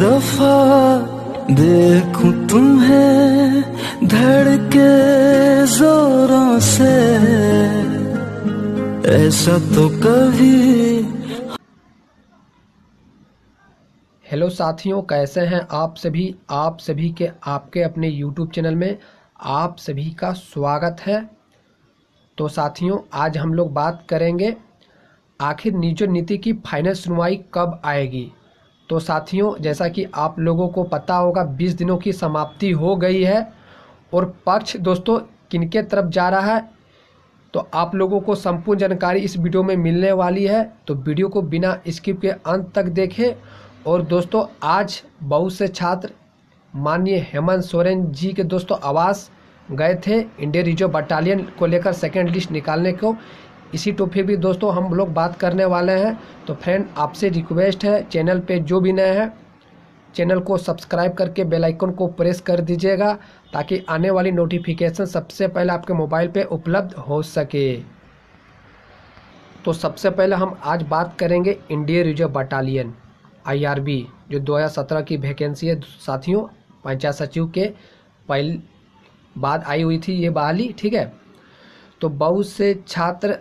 दफा देखू तुम्हें धड़के जोरों से ऐसा तो कभी हेलो साथियों कैसे हैं आप सभी आप सभी के आपके अपने यूट्यूब चैनल में आप सभी का स्वागत है तो साथियों आज हम लोग बात करेंगे आखिर निजो नीति की फाइनल सुनवाई कब आएगी तो साथियों जैसा कि आप लोगों को पता होगा बीस दिनों की समाप्ति हो गई है और पक्ष दोस्तों किनके तरफ जा रहा है तो आप लोगों को संपूर्ण जानकारी इस वीडियो में मिलने वाली है तो वीडियो को बिना स्किप के अंत तक देखें और दोस्तों आज बहुत से छात्र माननीय हेमंत सोरेन जी के दोस्तों आवास गए थे इंडियन रिजर्व बटालियन को लेकर सेकेंड लिस्ट निकालने को इसी टॉपिक भी दोस्तों हम लोग बात करने वाले हैं तो फ्रेंड आपसे रिक्वेस्ट है चैनल पे जो भी नए हैं चैनल को सब्सक्राइब करके बेल आइकन को प्रेस कर दीजिएगा ताकि आने वाली नोटिफिकेशन सबसे पहले आपके मोबाइल पे उपलब्ध हो सके तो सबसे पहले हम आज बात करेंगे इंडिया रिजर्व बटालियन आई जो दो की वैकेंसी है साथियों पंचायत सचिव के पहल बाद आई हुई थी ये बहाली ठीक है तो बहुत से छात्र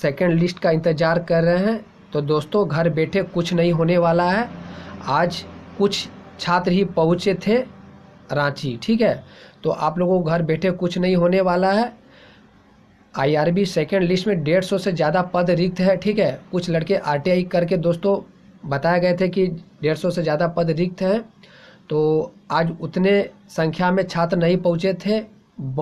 सेकेंड लिस्ट का इंतज़ार कर रहे हैं तो दोस्तों घर बैठे कुछ नहीं होने वाला है आज कुछ छात्र ही पहुँचे थे रांची ठीक है तो आप लोगों को घर बैठे कुछ नहीं होने वाला है आईआरबी सेकेंड लिस्ट में डेढ़ सौ से ज़्यादा पद रिक्त है ठीक है कुछ लड़के आरटीआई करके दोस्तों बताए गए थे कि डेढ़ सौ से ज़्यादा पद रिक्त हैं तो आज उतने संख्या में छात्र नहीं पहुँचे थे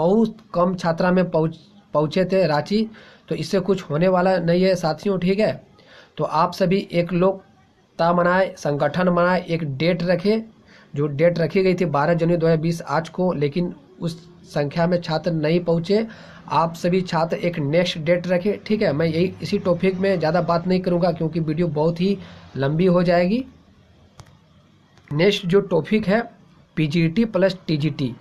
बहुत कम छात्रा में पहुँच पहुँचे थे रांची तो इससे कुछ होने वाला नहीं है साथियों ठीक है तो आप सभी एक लोकता मनाए संगठन मनाए एक डेट रखें जो डेट रखी गई थी 12 जनवरी 2020 आज को लेकिन उस संख्या में छात्र नहीं पहुँचे आप सभी छात्र एक नेक्स्ट डेट रखें ठीक है मैं यही इसी टॉपिक में ज़्यादा बात नहीं करूँगा क्योंकि वीडियो बहुत ही लंबी हो जाएगी नेक्स्ट जो टॉपिक है पीजीटी प्लस टीजीटी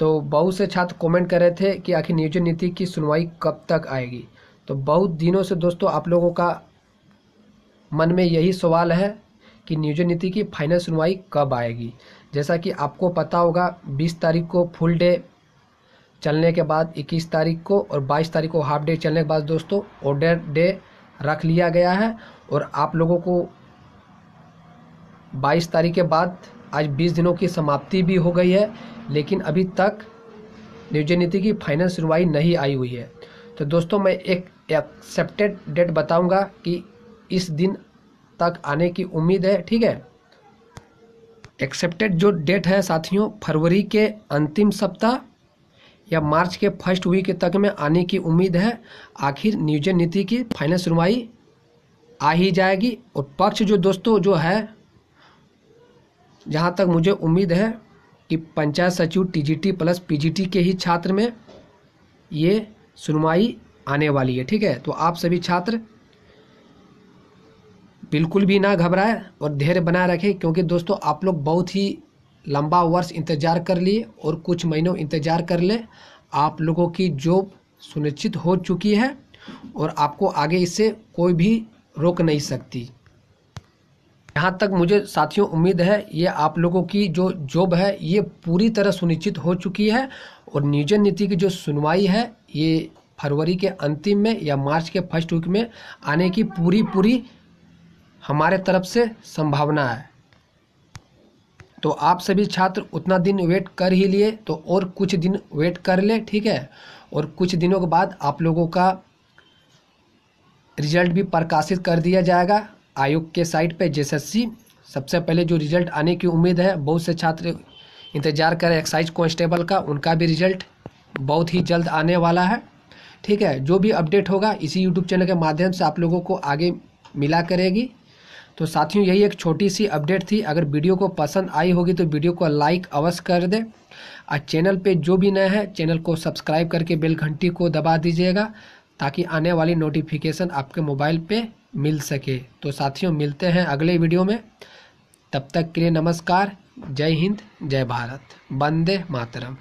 तो बहुत से छात्र कमेंट कर रहे थे कि आखिर नियोजन नीति की सुनवाई कब तक आएगी तो बहुत दिनों से दोस्तों आप लोगों का मन में यही सवाल है कि नियोजन नीति की फाइनल सुनवाई कब आएगी जैसा कि आपको पता होगा 20 तारीख को फुल डे चलने के बाद 21 तारीख को और 22 तारीख को हाफ डे चलने के बाद दोस्तों ऑर्डर डे रख लिया गया है और आप लोगों को 22 तारीख के बाद आज 20 दिनों की समाप्ति भी हो गई है लेकिन अभी तक नियोजन नीति की फाइनल सुनवाई नहीं आई हुई है तो दोस्तों मैं एक एक्सेप्टेड डेट बताऊंगा कि इस दिन तक आने की उम्मीद है ठीक है एक्सेप्टेड जो डेट है साथियों फरवरी के अंतिम सप्ताह या मार्च के फर्स्ट वीक तक में आने की उम्मीद है आखिर नियोजन नीति की फाइनल सुनवाई आ ही जाएगी और पक्ष जो दोस्तों जो है जहाँ तक मुझे उम्मीद है कि पंचायत सचिव टीजीटी प्लस पीजीटी के ही छात्र में ये सुनवाई आने वाली है ठीक है तो आप सभी छात्र बिल्कुल भी ना घबराएं और धैर्य बनाए रखें क्योंकि दोस्तों आप लोग बहुत ही लंबा वर्ष इंतज़ार कर लिए और कुछ महीनों इंतज़ार कर ले आप लोगों की जॉब सुनिश्चित हो चुकी है और आपको आगे इससे कोई भी रोक नहीं सकती यहाँ तक मुझे साथियों उम्मीद है ये आप लोगों की जो जॉब है ये पूरी तरह सुनिश्चित हो चुकी है और नियोजन नीति की जो सुनवाई है ये फरवरी के अंतिम में या मार्च के फर्स्ट वीक में आने की पूरी पूरी हमारे तरफ से संभावना है तो आप सभी छात्र उतना दिन वेट कर ही लिए तो और कुछ दिन वेट कर ले ठीक है और कुछ दिनों के बाद आप लोगों का रिजल्ट भी प्रकाशित कर दिया जाएगा आयोग के साइट पे जेएसएससी सबसे पहले जो रिजल्ट आने की उम्मीद है बहुत से छात्र इंतजार करें एक्साइज कॉन्स्टेबल का उनका भी रिजल्ट बहुत ही जल्द आने वाला है ठीक है जो भी अपडेट होगा इसी यूट्यूब चैनल के माध्यम से आप लोगों को आगे मिला करेगी तो साथियों यही एक छोटी सी अपडेट थी अगर वीडियो को पसंद आई होगी तो वीडियो को लाइक अवश्य कर दें और चैनल पे जो भी नए हैं चैनल को सब्सक्राइब करके बेल घंटी को दबा दीजिएगा ताकि आने वाली नोटिफिकेशन आपके मोबाइल पे मिल सके तो साथियों मिलते हैं अगले वीडियो में तब तक के लिए नमस्कार जय हिंद जय भारत वंदे मातरम